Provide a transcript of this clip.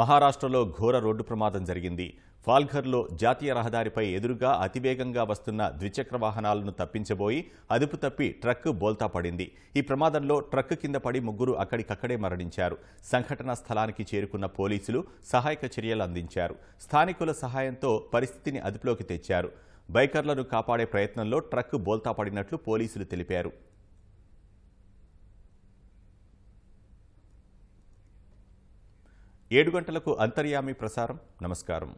మహారాష్ట్రలో ఘోర రోడ్డు ప్రమాదం జరిగింది ఫాల్ఘర్లో జాతీయ రహదారిపై ఎదురుగా అతివేగంగా వస్తున్న ద్విచక్ర వాహనాలను తప్పించబోయి అదుపు తప్పి ట్రక్ బోల్తా పడింది ఈ ప్రమాదంలో ట్రక్ కింద పడి ముగ్గురు అక్కడికక్కడే మరణించారు సంఘటనా స్థలానికి చేరుకున్న పోలీసులు సహాయక చర్యలు అందించారు స్థానికుల సహాయంతో పరిస్థితిని అదుపులోకి తెచ్చారు బైకర్లను కాపాడే ప్రయత్నంలో ట్రక్ బోల్తా పడినట్లు పోలీసులు తెలిపారు ఏడు గంటలకు అంతర్యామి ప్రసారం నమస్కారం